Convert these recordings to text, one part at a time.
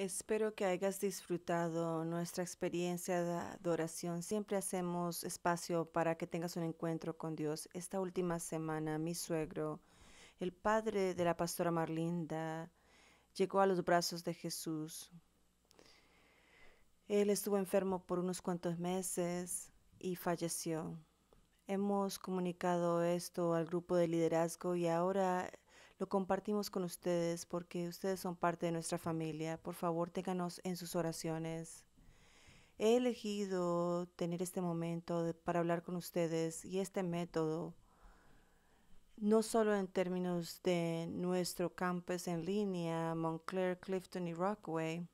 Espero que hayas disfrutado nuestra experiencia de adoración. Siempre hacemos espacio para que tengas un encuentro con Dios. Esta última semana, mi suegro, el padre de la pastora Marlinda, llegó a los brazos de Jesús. Él estuvo enfermo por unos cuantos meses y falleció. Hemos comunicado esto al grupo de liderazgo y ahora lo compartimos con ustedes porque ustedes son parte de nuestra familia. Por favor, ténganos en sus oraciones. He elegido tener este momento para hablar con ustedes y este método, no solo en términos de nuestro campus en línea, Montclair, Clifton y Rockaway,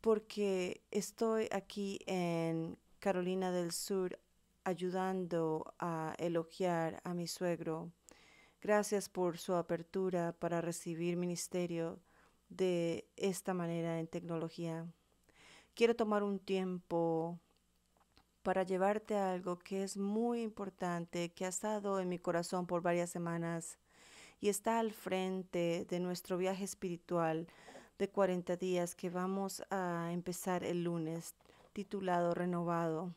porque estoy aquí en Carolina del Sur ayudando a elogiar a mi suegro Gracias por su apertura para recibir ministerio de esta manera en tecnología. Quiero tomar un tiempo para llevarte algo que es muy importante, que ha estado en mi corazón por varias semanas y está al frente de nuestro viaje espiritual de 40 días que vamos a empezar el lunes, titulado Renovado.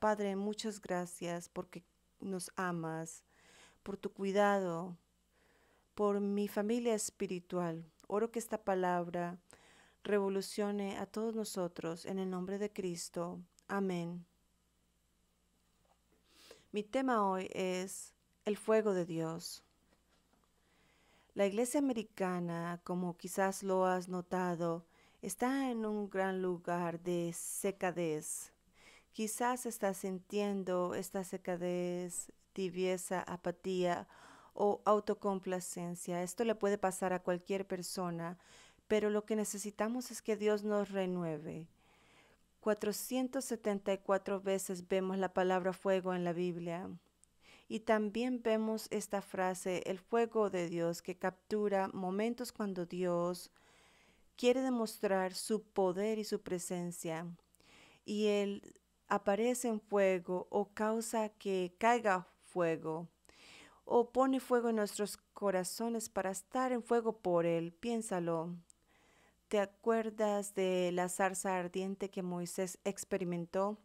Padre, muchas gracias porque nos amas por tu cuidado, por mi familia espiritual. Oro que esta palabra revolucione a todos nosotros en el nombre de Cristo. Amén. Mi tema hoy es el fuego de Dios. La iglesia americana, como quizás lo has notado, está en un gran lugar de secadez. Quizás estás sintiendo esta secadez, tibieza, apatía o autocomplacencia. Esto le puede pasar a cualquier persona, pero lo que necesitamos es que Dios nos renueve. 474 veces vemos la palabra fuego en la Biblia. Y también vemos esta frase, el fuego de Dios, que captura momentos cuando Dios quiere demostrar su poder y su presencia. Y Él aparece en fuego o causa que caiga fuego o pone fuego en nuestros corazones para estar en fuego por Él. Piénsalo. ¿Te acuerdas de la zarza ardiente que Moisés experimentó?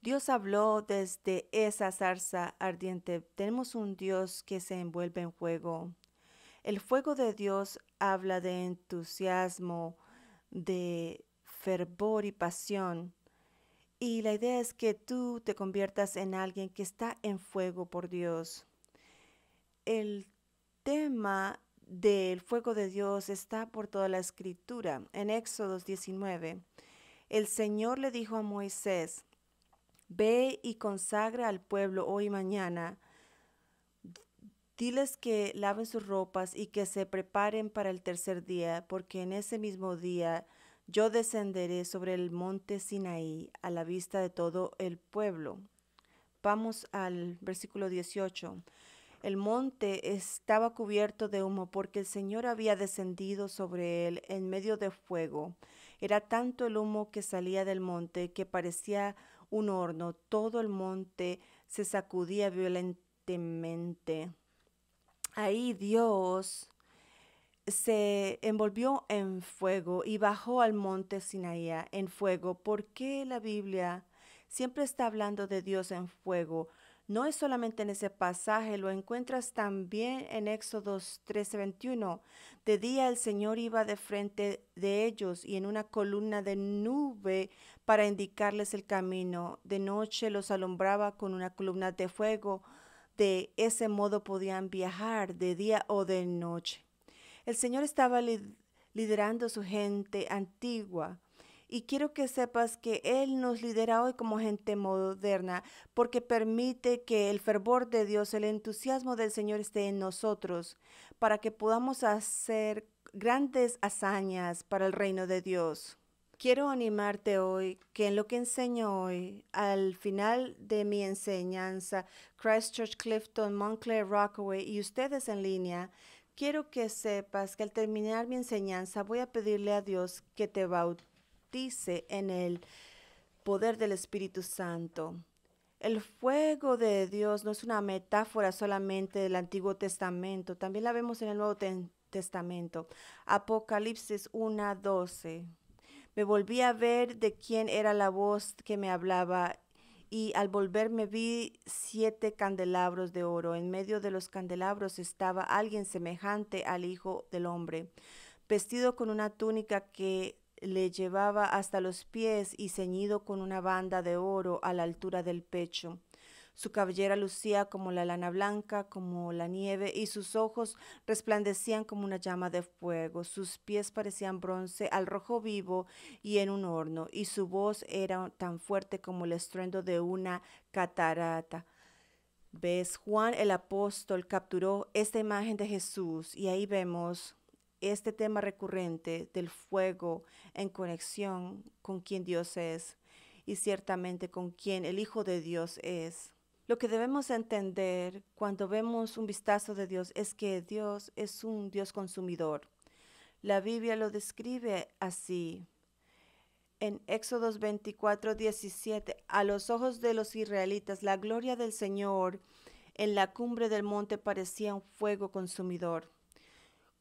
Dios habló desde esa zarza ardiente. Tenemos un Dios que se envuelve en fuego. El fuego de Dios habla de entusiasmo, de fervor y pasión. Y la idea es que tú te conviertas en alguien que está en fuego por Dios. El tema del fuego de Dios está por toda la escritura. En Éxodos 19, el Señor le dijo a Moisés, Ve y consagra al pueblo hoy y mañana. Diles que laven sus ropas y que se preparen para el tercer día, porque en ese mismo día yo descenderé sobre el monte Sinaí a la vista de todo el pueblo. Vamos al versículo 18. El monte estaba cubierto de humo porque el Señor había descendido sobre él en medio de fuego. Era tanto el humo que salía del monte que parecía un horno. Todo el monte se sacudía violentemente. Ahí Dios se envolvió en fuego y bajó al monte Sinaí en fuego. ¿Por qué la Biblia siempre está hablando de Dios en fuego? No es solamente en ese pasaje, lo encuentras también en Éxodo 13:21. De día el Señor iba de frente de ellos y en una columna de nube para indicarles el camino. De noche los alumbraba con una columna de fuego. De ese modo podían viajar de día o de noche. El Señor estaba liderando su gente antigua. Y quiero que sepas que Él nos lidera hoy como gente moderna, porque permite que el fervor de Dios, el entusiasmo del Señor esté en nosotros, para que podamos hacer grandes hazañas para el reino de Dios. Quiero animarte hoy que en lo que enseño hoy, al final de mi enseñanza, Christchurch, Clifton, Montclair, Rockaway y ustedes en línea, Quiero que sepas que al terminar mi enseñanza voy a pedirle a Dios que te bautice en el poder del Espíritu Santo. El fuego de Dios no es una metáfora solamente del Antiguo Testamento, también la vemos en el Nuevo Testamento. Apocalipsis 1:12. Me volví a ver de quién era la voz que me hablaba y al volverme vi siete candelabros de oro. En medio de los candelabros estaba alguien semejante al Hijo del Hombre, vestido con una túnica que le llevaba hasta los pies y ceñido con una banda de oro a la altura del pecho. Su cabellera lucía como la lana blanca, como la nieve, y sus ojos resplandecían como una llama de fuego. Sus pies parecían bronce al rojo vivo y en un horno, y su voz era tan fuerte como el estruendo de una catarata. ¿Ves? Juan el apóstol capturó esta imagen de Jesús y ahí vemos este tema recurrente del fuego en conexión con quien Dios es y ciertamente con quien el Hijo de Dios es. Lo que debemos entender cuando vemos un vistazo de Dios es que Dios es un Dios consumidor. La Biblia lo describe así. En Éxodos 24, 17, a los ojos de los israelitas, la gloria del Señor en la cumbre del monte parecía un fuego consumidor.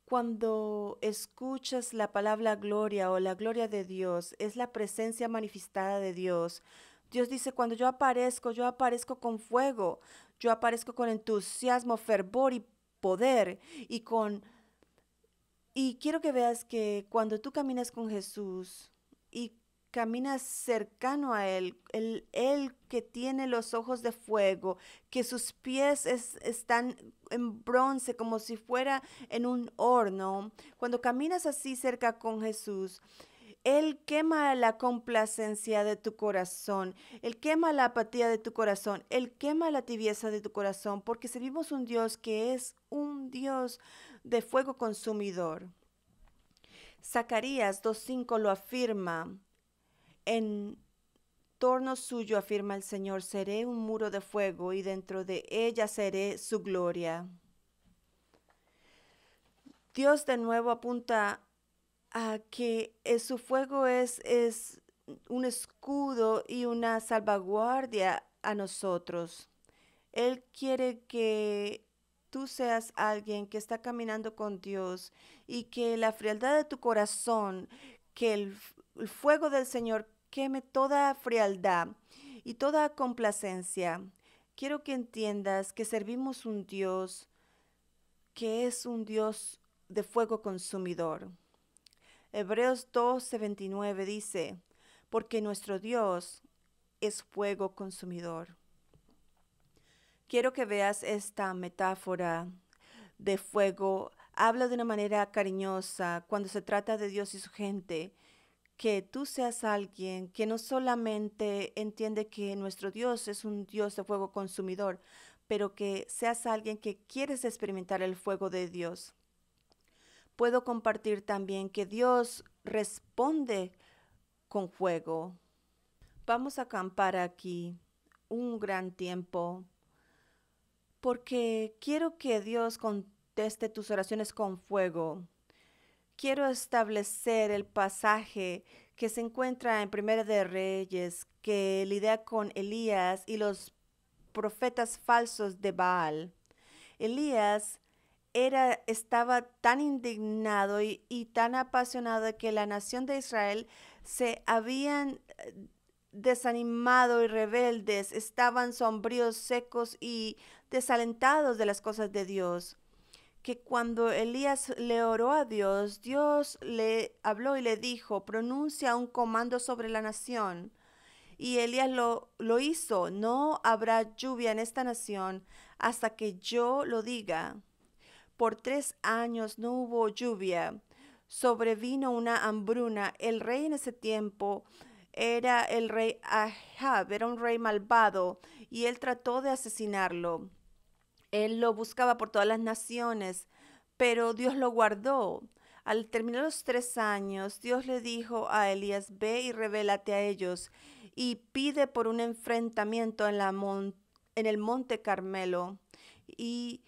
Cuando escuchas la palabra gloria o la gloria de Dios, es la presencia manifestada de Dios Dios dice, cuando yo aparezco, yo aparezco con fuego, yo aparezco con entusiasmo, fervor y poder y con... Y quiero que veas que cuando tú caminas con Jesús y caminas cercano a Él, Él, que tiene los ojos de fuego, que sus pies están en bronce como si fuera en un horno, cuando caminas así cerca con Jesús, él quema la complacencia de tu corazón, Él quema la apatía de tu corazón, Él quema la tibieza de tu corazón, porque servimos un Dios que es un Dios de fuego consumidor. Zacarías 2.5 lo afirma. En torno suyo afirma el Señor, seré un muro de fuego y dentro de ella seré su gloria. Dios de nuevo apunta a que eh, su fuego es, es un escudo y una salvaguardia a nosotros. Él quiere que tú seas alguien que está caminando con Dios y que la frialdad de tu corazón, que el, el fuego del Señor queme toda frialdad y toda complacencia. Quiero que entiendas que servimos un Dios que es un Dios de fuego consumidor. Hebreos 29 dice, porque nuestro Dios es fuego consumidor. Quiero que veas esta metáfora de fuego. Habla de una manera cariñosa cuando se trata de Dios y su gente. Que tú seas alguien que no solamente entiende que nuestro Dios es un Dios de fuego consumidor, pero que seas alguien que quieres experimentar el fuego de Dios puedo compartir también que Dios responde con fuego. Vamos a acampar aquí un gran tiempo porque quiero que Dios conteste tus oraciones con fuego. Quiero establecer el pasaje que se encuentra en Primera de Reyes que lidia con Elías y los profetas falsos de Baal. Elías era, estaba tan indignado y, tan apasionado que la nación de Israel se habían eh, desanimado y rebeldes, estaban sombríos, secos y desalentados de las cosas de Dios, que cuando Elías le oró a Dios, Dios le habló y le dijo, pronuncia un comando sobre la nación. Y Elías lo, lo hizo, no habrá lluvia en esta nación hasta que yo lo diga. Por tres años no hubo lluvia. Sobrevino una hambruna. El rey en ese tiempo era el rey Ahab, era un rey malvado, y él trató de asesinarlo. Él lo buscaba por todas las naciones, pero Dios lo guardó. Al terminar los tres años, Dios le dijo a Elías, ve y revélate a ellos y pide por un enfrentamiento en, en el monte Carmelo. Y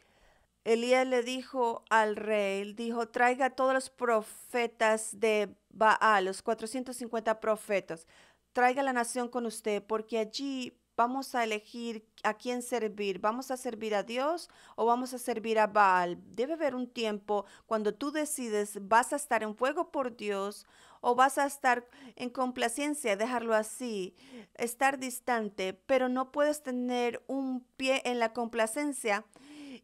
Elías le dijo al rey, dijo, traiga a todos los profetas de Baal, los 450 profetas, traiga la nación con usted, porque allí vamos a elegir a quién servir. ¿Vamos a servir a Dios o vamos a servir a Baal? Debe haber un tiempo cuando tú decides, vas a estar en fuego por Dios o vas a estar en complacencia, dejarlo así, estar distante, pero no puedes tener un pie en la complacencia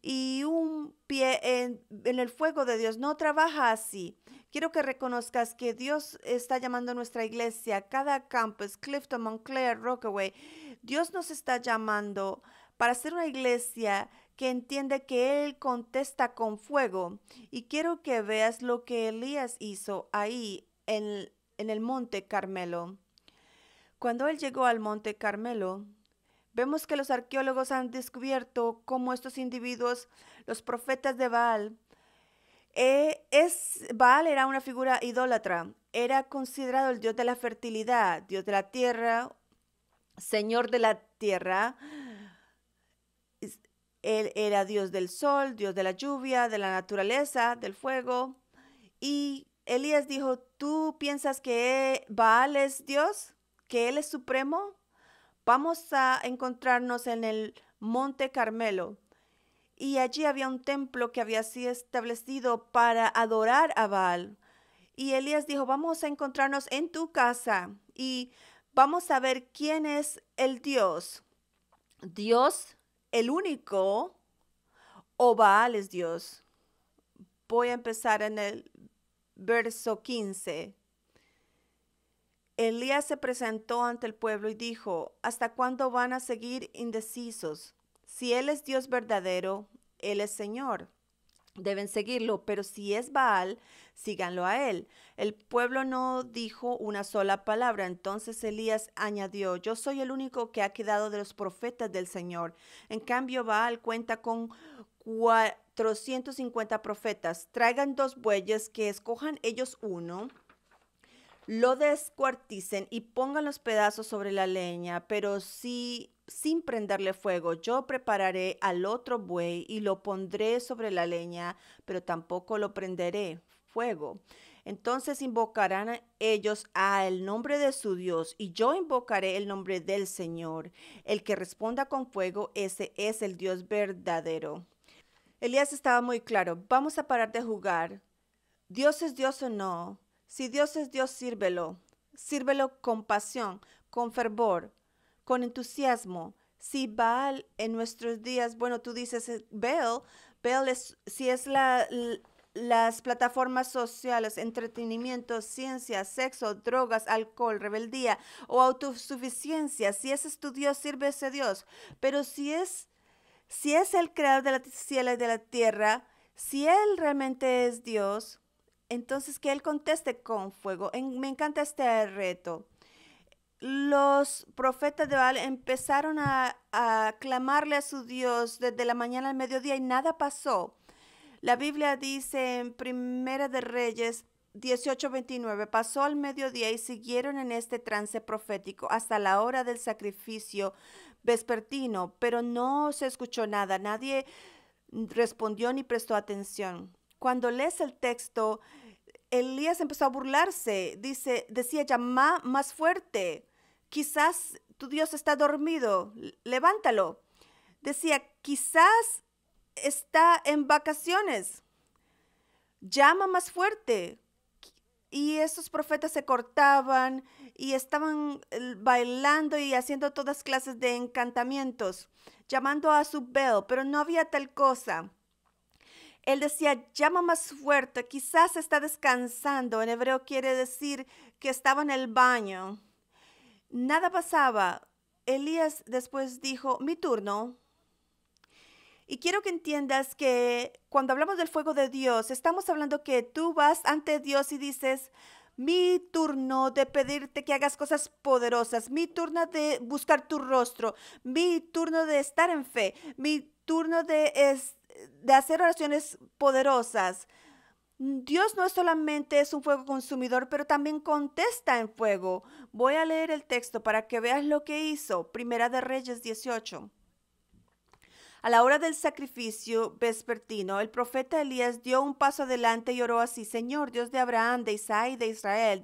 y un pie en, el fuego de Dios. No trabaja así. Quiero que reconozcas que Dios está llamando a nuestra iglesia, cada campus, Clifton, Montclair, Rockaway. Dios nos está llamando para ser una iglesia que entiende que Él contesta con fuego. Y quiero que veas lo que Elías hizo ahí en el monte Carmelo. Cuando Él llegó al monte Carmelo, Vemos que los arqueólogos han descubierto cómo estos individuos, los profetas de Baal, eh, es, Baal era una figura idólatra, era considerado el dios de la fertilidad, dios de la tierra, señor de la tierra. Él era dios del sol, dios de la lluvia, de la naturaleza, del fuego. Y Elías dijo, ¿tú piensas que Baal es dios? ¿Que él es supremo? Vamos a encontrarnos en el Monte Carmelo. Y allí había un templo que había sido establecido para adorar a Baal. Y Elías dijo, vamos a encontrarnos en tu casa y vamos a ver quién es el Dios. Dios, el único, o Baal es Dios. Voy a empezar en el verso 15. Elías se presentó ante el pueblo y dijo, ¿hasta cuándo van a seguir indecisos? Si Él es Dios verdadero, Él es Señor. Deben seguirlo, pero si es Baal, síganlo a Él. El pueblo no dijo una sola palabra. Entonces Elías añadió, yo soy el único que ha quedado de los profetas del Señor. En cambio, Baal cuenta con 450 profetas. Traigan dos bueyes, que escojan ellos uno lo descuarticen y pongan los pedazos sobre la leña, pero si sin prenderle fuego, yo prepararé al otro buey y lo pondré sobre la leña, pero tampoco lo prenderé fuego. Entonces invocarán a ellos nombre de su Dios y yo invocaré el nombre del Señor. El que responda con fuego, ese es el Dios verdadero. Elías estaba muy claro, vamos a parar de jugar. Dios es Dios o no. Si Dios es Dios, sírvelo. Sírvelo con pasión, con fervor, con entusiasmo. Si Baal en nuestros días, bueno, tú dices eh, Baal, Baal es, si es la, las plataformas sociales, entretenimiento, ciencia, sexo, drogas, alcohol, rebeldía o autosuficiencia, si ese es tu Dios, sirve ese Dios. Pero si es, si es el creador de la cielo y de la tierra, si Él realmente es Dios, entonces, que él conteste con fuego. me encanta este reto. Los profetas de Baal empezaron a, a clamarle a su Dios desde la mañana al mediodía y nada pasó. La Biblia dice en Primera de Reyes 18:29, pasó al mediodía y siguieron en este trance profético hasta la hora del sacrificio vespertino, pero no se escuchó nada, nadie respondió ni prestó atención. Cuando lees el texto, Elías empezó a burlarse. Dice, decía, llama más fuerte. Quizás tu Dios está dormido. Levántalo. Decía, quizás está en vacaciones. Llama más fuerte. Y esos profetas se cortaban y estaban eh, bailando y haciendo todas clases de encantamientos, llamando a su Bel, pero no había tal cosa. Él decía, llama más fuerte, quizás está descansando. En hebreo quiere decir que estaba en el baño. Nada pasaba. Elías después dijo, mi turno. Y quiero que entiendas que cuando hablamos del fuego de Dios, estamos hablando que tú vas ante Dios y dices, mi turno de pedirte que hagas cosas poderosas. Mi turno de buscar tu rostro. Mi turno de estar en fe. Mi turno de, de hacer oraciones poderosas. Dios no solamente es un fuego consumidor, pero también contesta en fuego. Voy a leer el texto para que veas lo que hizo. Primera de Reyes 18. A la hora del sacrificio vespertino, el profeta Elías dio un paso adelante y oró así, Señor, Dios de Abraham, de Isaac y de Israel,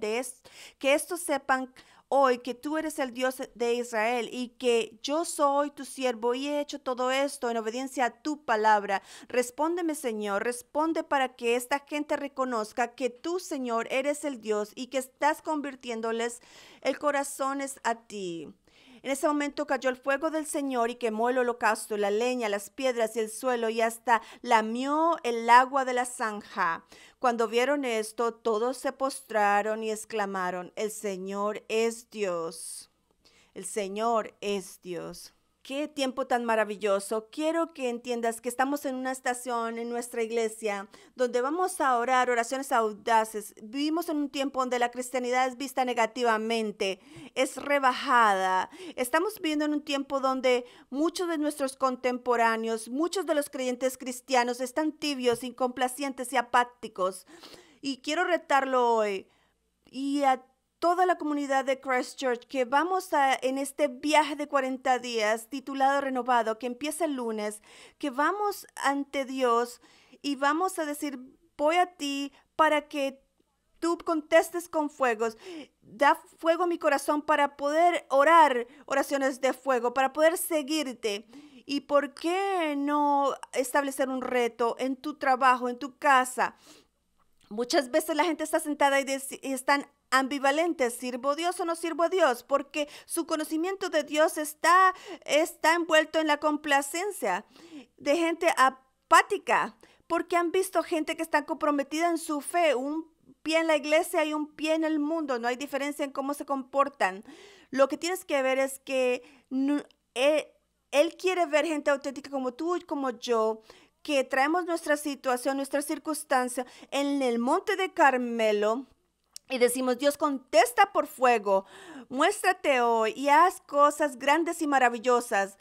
que estos sepan hoy que tú eres el Dios de Israel y que yo soy tu siervo y he hecho todo esto en obediencia a tu palabra. Respóndeme, Señor, responde para que esta gente reconozca que tú, Señor, eres el Dios y que estás convirtiéndoles el corazón a ti. En ese momento cayó el fuego del Señor y quemó el holocausto, la leña, las piedras y el suelo y hasta lamió el agua de la zanja. Cuando vieron esto, todos se postraron y exclamaron, el Señor es Dios. El Señor es Dios qué tiempo tan maravilloso. Quiero que entiendas que estamos en una estación en nuestra iglesia donde vamos a orar oraciones audaces. Vivimos en un tiempo donde la cristianidad es vista negativamente, es rebajada. Estamos viviendo en un tiempo donde muchos de nuestros contemporáneos, muchos de los creyentes cristianos están tibios, incomplacientes y apáticos. Y quiero retarlo hoy y a toda la comunidad de Christchurch que vamos a, en este viaje de 40 días titulado Renovado, que empieza el lunes, que vamos ante Dios y vamos a decir, voy a ti para que tú contestes con fuegos. Da fuego a mi corazón para poder orar oraciones de fuego, para poder seguirte. ¿Y por qué no establecer un reto en tu trabajo, en tu casa? Muchas veces la gente está sentada y, están ambivalentes, sirvo a Dios o no sirvo a Dios, porque su conocimiento de Dios está, está envuelto en la complacencia de gente apática, porque han visto gente que está comprometida en su fe, un pie en la iglesia y un pie en el mundo, no hay diferencia en cómo se comportan. Lo que tienes que ver es que e-, él quiere ver gente auténtica como tú y como yo, que traemos nuestra situación, nuestra circunstancia en el monte de Carmelo y decimos, Dios contesta por fuego, muéstrate hoy y haz cosas grandes y maravillosas.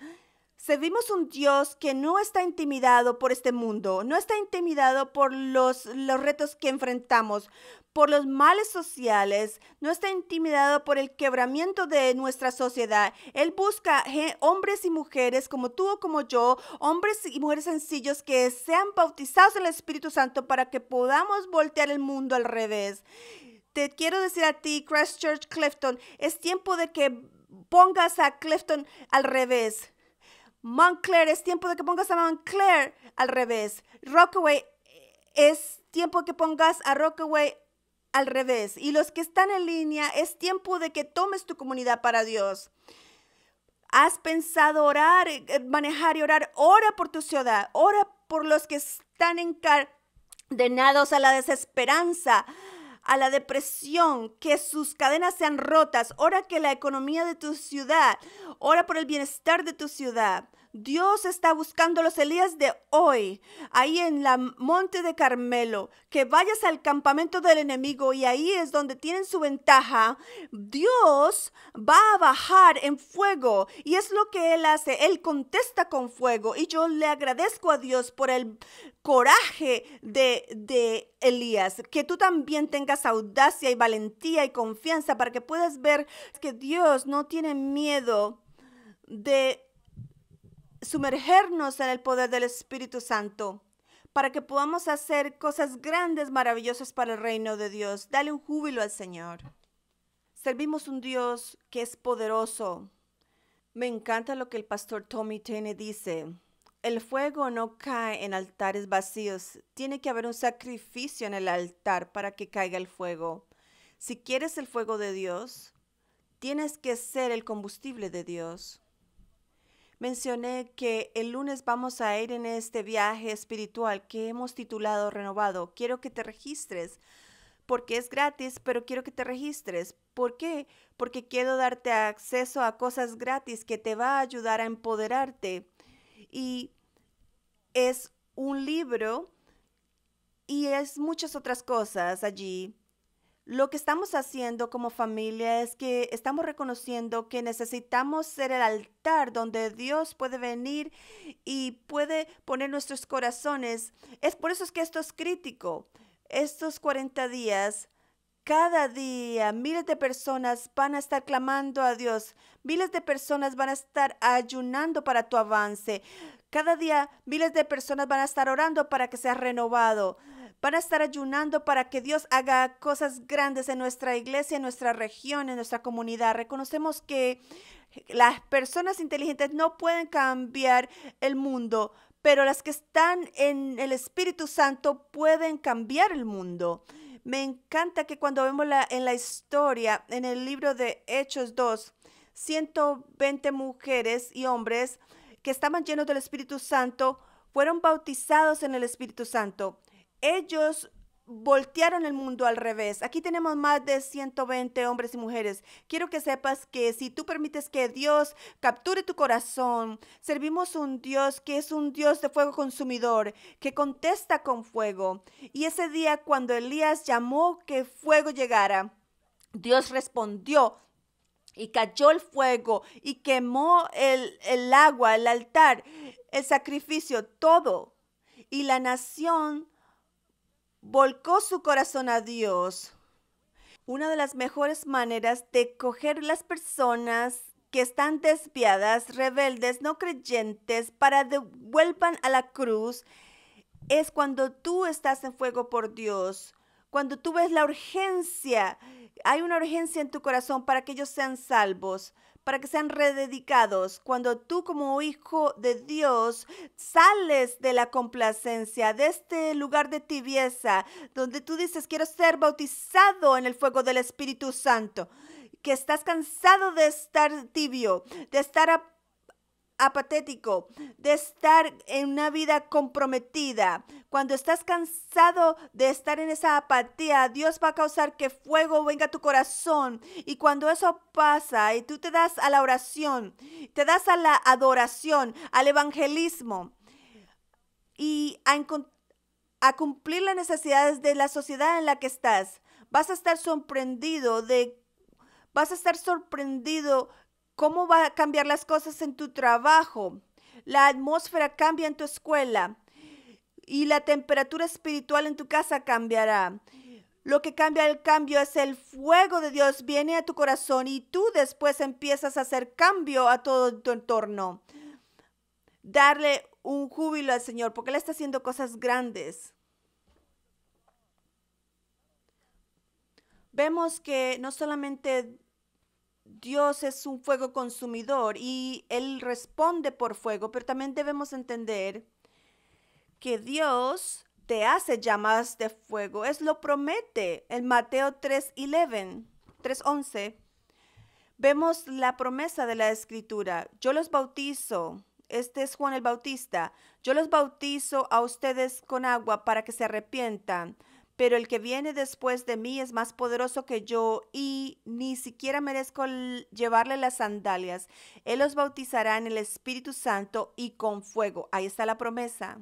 Servimos un Dios que no está intimidado por este mundo, no está intimidado por los, los retos que enfrentamos, por los males sociales, no está intimidado por el quebramiento de nuestra sociedad. Él busca hombres y mujeres como tú o como yo, hombres y mujeres sencillos que sean bautizados en el Espíritu Santo para que podamos voltear el mundo al revés. Te quiero decir a ti, Christchurch Clifton, es tiempo de que pongas a Clifton al revés. Montclair, es tiempo de que pongas a Montclair al revés. Rockaway, eh, es tiempo de que pongas a Rockaway al revés. Y los que están en línea, es tiempo de que tomes tu comunidad para Dios. ¿Has pensado orar, eh, eh, manejar y orar? Ora por tu ciudad, ora por los que están encadenados a la desesperanza, a la depresión, que sus cadenas sean rotas. Ora que la economía de tu ciudad, ora por el bienestar de tu ciudad. Dios está buscando los Elías de hoy, ahí en la monte de Carmelo, que vayas al campamento del enemigo y ahí es donde tienen su ventaja. Dios va a bajar en fuego y es lo que Él hace. Él contesta con fuego y yo le agradezco a Dios por el coraje de, de Elías, que tú también tengas audacia y valentía y confianza para que puedas ver que Dios no tiene miedo de sumergernos en el poder del Espíritu Santo para que podamos hacer cosas grandes, maravillosas para el reino de Dios. Dale un júbilo al Señor. Servimos un Dios que es poderoso. Me encanta lo que el pastor Tommy Tene dice. El fuego no cae en altares vacíos. Tiene que haber un sacrificio en el altar para que caiga el fuego. Si quieres el fuego de Dios, tienes que ser el combustible de Dios mencioné que el lunes vamos a ir en este viaje espiritual que hemos titulado Renovado. Quiero que te registres porque es gratis, pero quiero que te registres. ¿Por qué? Porque quiero darte acceso a cosas gratis que te va a ayudar a empoderarte. Y es un libro y es muchas otras cosas allí lo que estamos haciendo como familia es que estamos reconociendo que necesitamos ser el altar donde Dios puede venir y puede poner nuestros corazones. Es por eso es que esto es crítico. Estos 40 días, cada día miles de personas van a estar clamando a Dios. Miles de personas van a estar ayunando para tu avance. Cada día miles de personas van a estar orando para que seas renovado van a estar ayunando para que Dios haga cosas grandes en nuestra iglesia, en nuestra región, en nuestra comunidad. Reconocemos que las personas inteligentes no pueden cambiar el mundo, pero las que están en el Espíritu Santo pueden cambiar el mundo. Me encanta que cuando vemos la, en la historia, en el libro de Hechos 2, 120 mujeres y hombres que estaban llenos del Espíritu Santo fueron bautizados en el Espíritu Santo ellos voltearon el mundo al revés. Aquí tenemos más de 120 hombres y mujeres. Quiero que sepas que si tú permites que Dios capture tu corazón, servimos un Dios que es un Dios de fuego consumidor, que contesta con fuego. Y ese día cuando Elías llamó que fuego llegara, Dios respondió y cayó el fuego y quemó el, el agua, el altar, el sacrificio, todo. Y la nación volcó su corazón a Dios. Una de las mejores maneras de coger las personas que están desviadas, rebeldes, no creyentes, para devuelvan a la cruz, es cuando tú estás en fuego por Dios, cuando tú ves la urgencia hay una urgencia en tu corazón para que ellos sean salvos, para que sean rededicados. Cuando tú como hijo de Dios sales de la complacencia, de este lugar de tibieza, donde tú dices, quiero ser bautizado en el fuego del Espíritu Santo que estás cansado de estar tibio, de estar apatético, de estar en una vida comprometida. Cuando estás cansado de estar en esa apatía, Dios va a causar que fuego venga a tu corazón. Y cuando eso pasa y tú te das a la oración, te das a la adoración, al evangelismo y a, cumplir las necesidades de la sociedad en la que estás, vas a estar sorprendido de vas a estar sorprendido cómo va a cambiar las cosas en tu trabajo. La atmósfera cambia en tu escuela y la temperatura espiritual en tu casa cambiará. Lo que cambia el cambio es el fuego de Dios viene a tu corazón y tú después empiezas a hacer cambio a todo tu entorno. Darle un júbilo al Señor porque Él está haciendo cosas grandes. Vemos que no solamente Dios es un fuego consumidor y Él responde por fuego, pero también debemos entender que Dios te hace llamas de fuego. Es lo promete en Mateo 3.11. 3.11. Vemos la promesa de la escritura. Yo los bautizo. Este es Juan el Bautista. Yo los bautizo a ustedes con agua para que se arrepientan pero el que viene después de mí es más poderoso que yo y ni siquiera merezco llevarle las sandalias. Él los bautizará en el Espíritu Santo y con fuego. Ahí está la promesa.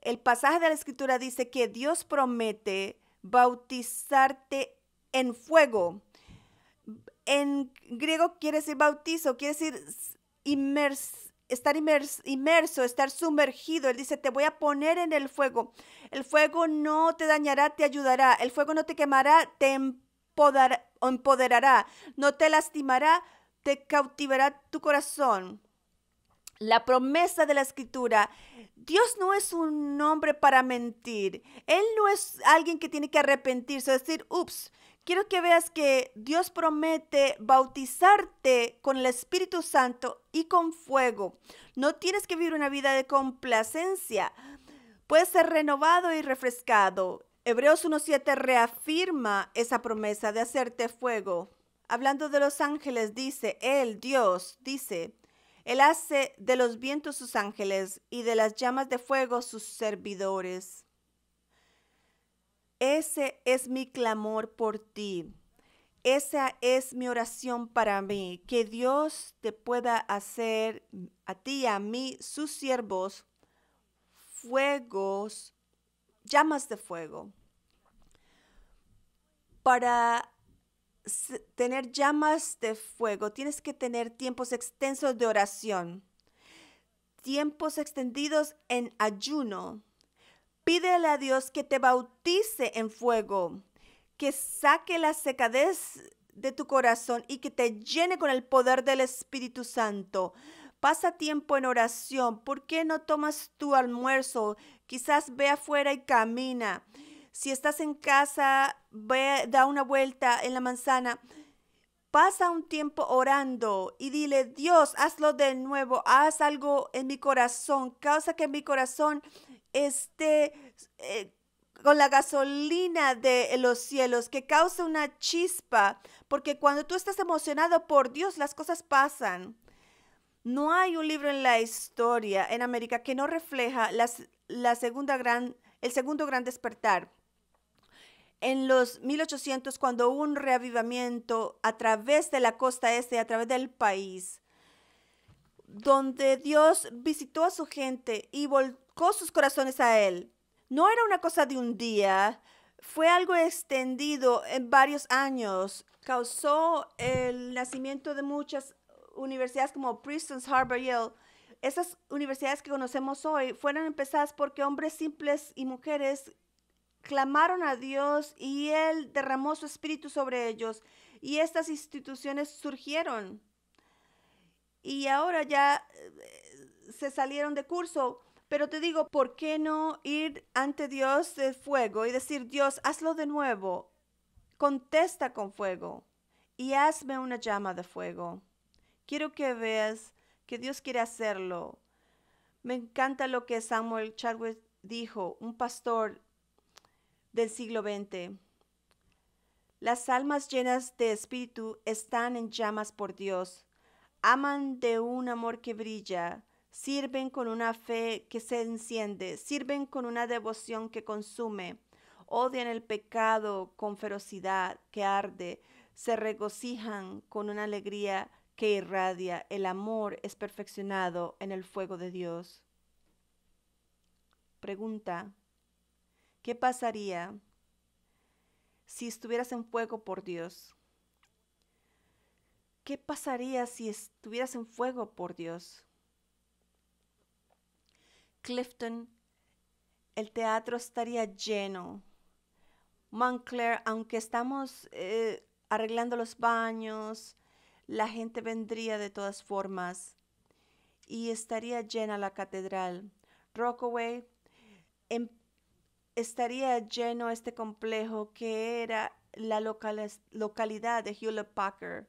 El pasaje de la escritura dice que Dios promete bautizarte en fuego. En griego quiere decir bautizo, quiere decir inmers, estar inmerso, estar sumergido. Él dice, te voy a poner en el fuego. El fuego no te dañará, te ayudará. El fuego no te quemará, te empoderará. No te lastimará, te cautivará tu corazón. La promesa de la escritura. Dios no es un hombre para mentir. Él no es alguien que tiene que arrepentirse, decir, ups, quiero que veas que Dios promete bautizarte con el Espíritu Santo y con fuego. No tienes que vivir una vida de complacencia. Puedes ser renovado y refrescado. Hebreos 1.7 reafirma esa promesa de hacerte fuego. Hablando de los ángeles, dice, Él, Dios, dice, Él hace de los vientos sus ángeles y de las llamas de fuego sus servidores. Ese es mi clamor por ti. Esa es mi oración para mí, que Dios te pueda hacer a ti y a mí, sus siervos, fuegos, llamas de fuego, para tener llamas de fuego, tienes que tener tiempos extensos de oración, tiempos extendidos en ayuno, Pídele a Dios que te bautice en fuego, que saque la secadez de tu corazón y que te llene con el poder del Espíritu Santo. Pasa tiempo en oración. ¿Por qué no tomas tu almuerzo? Quizás ve afuera y camina. Si estás en casa, ve, da una vuelta en la manzana. Pasa un tiempo orando y dile, Dios, hazlo de nuevo, haz algo en mi corazón, causa que en mi corazón este, eh, con la gasolina de los cielos que causa una chispa, porque cuando tú estás emocionado por Dios, las cosas pasan. No hay un libro en la historia en América que no refleja las, la segunda gran, el segundo gran despertar. En los 1800, cuando hubo un reavivamiento a través de la costa este, a través del país, donde Dios visitó a su gente y volvió sus corazones a Él. No era una cosa de un día, fue algo extendido en varios años. Causó el nacimiento de muchas universidades como Princeton, Harvard, Yale. Esas universidades que conocemos hoy fueron empezadas porque hombres simples y mujeres clamaron a Dios y Él derramó su espíritu sobre ellos y estas instituciones surgieron. Y ahora ya eh, se salieron de curso pero te digo, ¿por qué no ir ante Dios de fuego y decir, Dios, hazlo de nuevo? Contesta con fuego y hazme una llama de fuego. Quiero que veas que Dios quiere hacerlo. Me encanta lo que Samuel Chadwick dijo, un pastor del siglo XX. Las almas llenas de espíritu están en llamas por Dios. Aman de un amor que brilla sirven con una fe que se enciende, sirven con una devoción que consume, odian el pecado con ferocidad que arde, se regocijan con una alegría que irradia, el amor es perfeccionado en el fuego de Dios. Pregunta, ¿qué pasaría si estuvieras en fuego por Dios? ¿Qué pasaría si estuvieras en fuego por Dios? Clifton, el teatro estaría lleno. Montclair, aunque estamos eh, arreglando los baños, la gente vendría de todas formas y estaría llena la catedral. Rockaway em, estaría lleno este complejo que era la localidad de Hewlett Packard.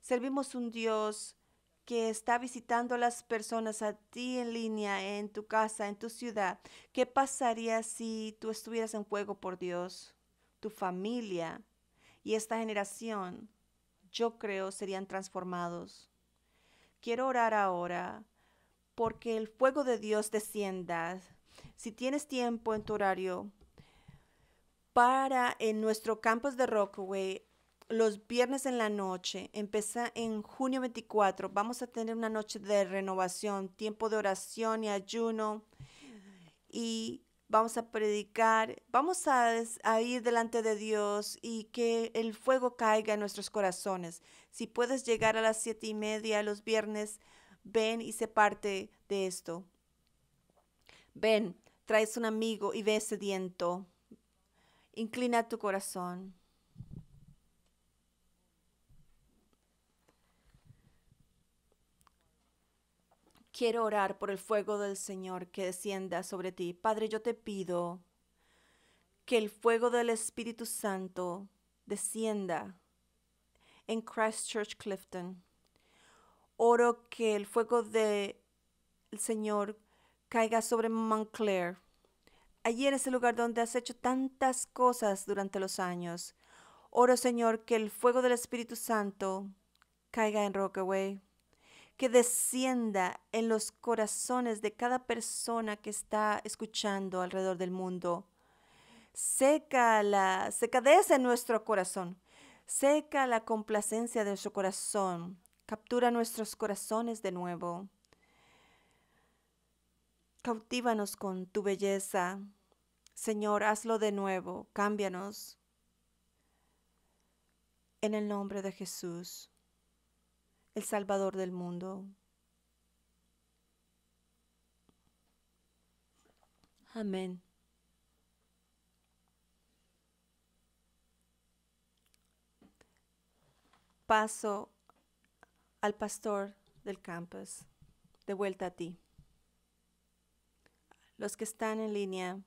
Servimos un Dios que está visitando a las personas a ti en línea, en tu casa, en tu ciudad. ¿Qué pasaría si tú estuvieras en juego por Dios, tu familia y esta generación? Yo creo serían transformados. Quiero orar ahora porque el fuego de Dios descienda. Si tienes tiempo en tu horario, para en nuestro campus de Rockaway los viernes en la noche, empieza en junio 24, vamos a tener una noche de renovación, tiempo de oración y ayuno. Y vamos a predicar, vamos a, ir delante de Dios y que el fuego caiga en nuestros corazones. Si puedes llegar a las siete y media los viernes, ven y se parte de esto. Ven, traes un amigo y ve sediento. Inclina tu corazón. Quiero orar por el fuego del Señor que descienda sobre ti. Padre, yo te pido que el fuego del Espíritu Santo descienda en Christchurch Clifton. Oro que el fuego del Señor caiga sobre Montclair. Allí en ese lugar donde has hecho tantas cosas durante los años. Oro, Señor, que el fuego del Espíritu Santo caiga en Rockaway que descienda en los corazones de cada persona que está escuchando alrededor del mundo. Seca la secadez en nuestro corazón. Seca la complacencia de nuestro corazón. Captura nuestros corazones de nuevo. Cautívanos con tu belleza. Señor, hazlo de nuevo. Cámbianos. En el nombre de Jesús el Salvador del mundo. Amén. Paso al pastor del campus, de vuelta a ti. Los que están en línea,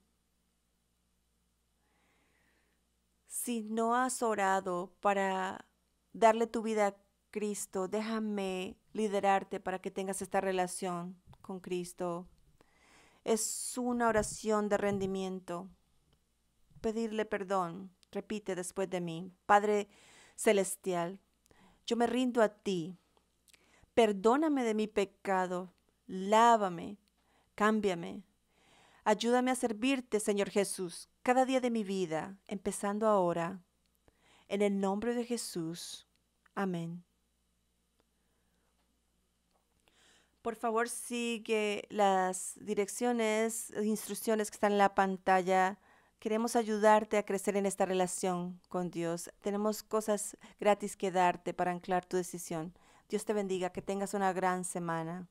si no has orado para darle tu vida a Cristo, déjame liderarte para que tengas esta relación con Cristo. Es una oración de rendimiento. Pedirle perdón. Repite después de mí. Padre Celestial, yo me rindo a ti. Perdóname de mi pecado. Lávame. Cámbiame. Ayúdame a servirte, Señor Jesús, cada día de mi vida, empezando ahora. En el nombre de Jesús. Amén. por favor sigue las direcciones, eh, instrucciones que están en la pantalla. Queremos ayudarte a crecer en esta relación con Dios. Tenemos cosas gratis que darte para anclar tu decisión. Dios te bendiga, que tengas una gran semana.